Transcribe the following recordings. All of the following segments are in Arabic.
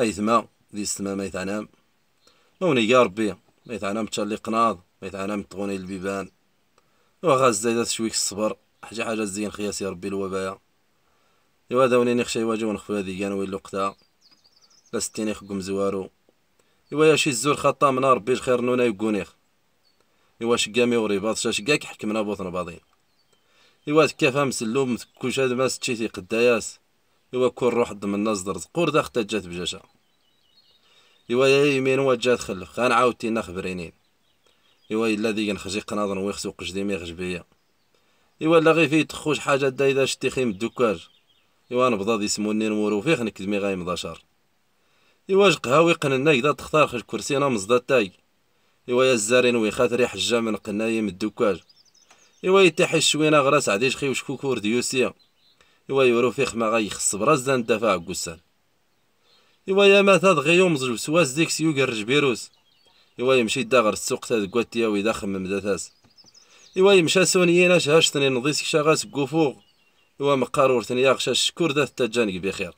أيثما ذي السما ما يتعنام نوني يا ربي ما يتعنام تشالي قناض ما يتعنام تغوني البيبان وغاز زايدة شويك الصبر حاجة حاجة زين خياس يا ربي الوبايا إوا داوني نخشى يواجه ونخفو هاذي كان ويلو قتا لا ستيني زوارو إوا يا شي الزور خطا من ربي الخير نونا يكونيخ إوا شكا ميوري باطشا شكاك حكمنا بوطن باضي إوا تكافا مسلوم كوشاد ما ستشيتي قداياس إوا كون روح ضمن نصدر زقور دا ختا جات بجاشا إوا يا يمين هو جات خلف خان عاوتينا خبرينين إوا إلا ديك نخرجي قناضر ويخسو مي غجبية إوا لا غي فيه تخوش حاجة دايدا إذا شتي خيم الدكاج إوا نبضاد يسموني نمورو فيخ نكدمي غايم ضاشر إوا جقهاوي قننا إذا تختار خرج كرسينا مزدا تاي إوا يا الزارين ويخات ريح الجا من قنايم الدكاج إوا يتحي شوينا غراس عديش خي وشكوكور ديوسيا إوا يروفيخ ما غيخص برازدا ندافع كوسان إوا يا ماتا دغي يومز الوسواس ديكس يوكر جبيروس إوا يمشي داغر السوق تا دكواتيا ويدا خمم داتاس إوا يمشى سونيين اش هاشتني نضيس كشاغاس كوفوغ إوا مقارورتني ياغشا الشكور دات تاجانك بخير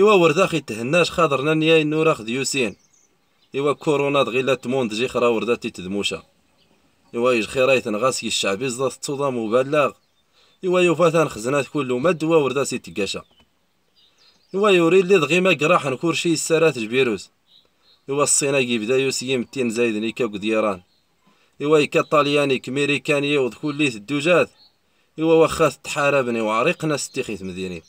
إوا ورداخي تهناش خاطرنا نياي نوراخ ديوسين إوا كورونا دغيلا تموند جي خرا ورداتي تدموشا إوا يجخيرايتن غاسكي الشعبي زدات تصودا مبلغ إوا يوفا ثان خزنات ما دوا وردا سي تقاشا إوا يوري لي دغيما نكور شي السارات جبيروس إوا الصينا كيبدا يسيم تين زايد نيكا ديران إوا يكا طالياني كميريكاني وذ كليت الدوجات إوا واخا تحاربني وعريقنا ستيخيت مديني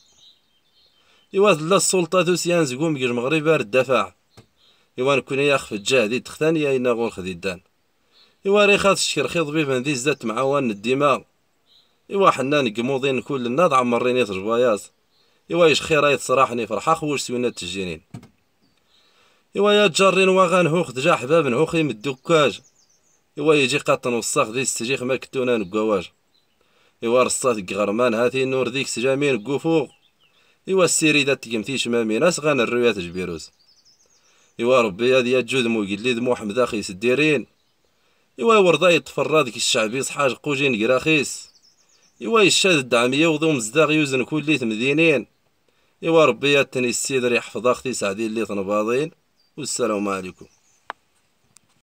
إوا دلا السلطة توسيان زقوم كي المغرب الدفاع إوا نكون يا خف الجهدي تختاني يا إنا غور خديدان إوا ريخات الشكر خيط بيبن ذي معاون الدماغ إوا حنان قموضين كل النضع مريني تجباياس إوا يش خيرايت صراحني فرحة خوش سوينا تجينين إوا يا جارين وغان هوخ دجا حباب نهوخي من الدكاج إوا يجي قطن وصاخ دي السجيخ ما كتونا نقواج إوا رصات غرمان هاتي نور ديك سجامين قفوق إوا السيريدة تقمتيش ما ناس غان الرويات جبيروز إوا ربي هادي جود مو قليد مو حمدا خيس الديرين إوا ورضاي تفرادك الشعبي صحاج قوجين قراخيس إوا يشاد الدعمية يوضو مزداغ يوزن كليت مدينين إوا ربي السيد يحفظ أختي سعدي اللي تنباضين والسلام عليكم